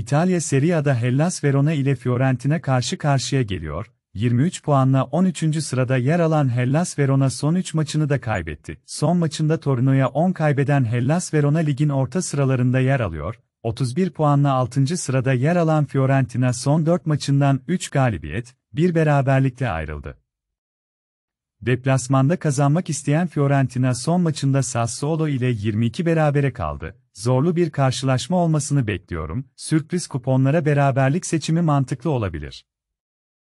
İtalya Serie A'da Hellas Verona ile Fiorentina karşı karşıya geliyor. 23 puanla 13. sırada yer alan Hellas Verona son 3 maçını da kaybetti. Son maçında Torino'ya 10 kaybeden Hellas Verona ligin orta sıralarında yer alıyor. 31 puanla 6. sırada yer alan Fiorentina son 4 maçından 3 galibiyet, 1 beraberlikte ayrıldı. Deplasmanda kazanmak isteyen Fiorentina son maçında Sassuolo ile 22 berabere kaldı. Zorlu bir karşılaşma olmasını bekliyorum. Sürpriz kuponlara beraberlik seçimi mantıklı olabilir.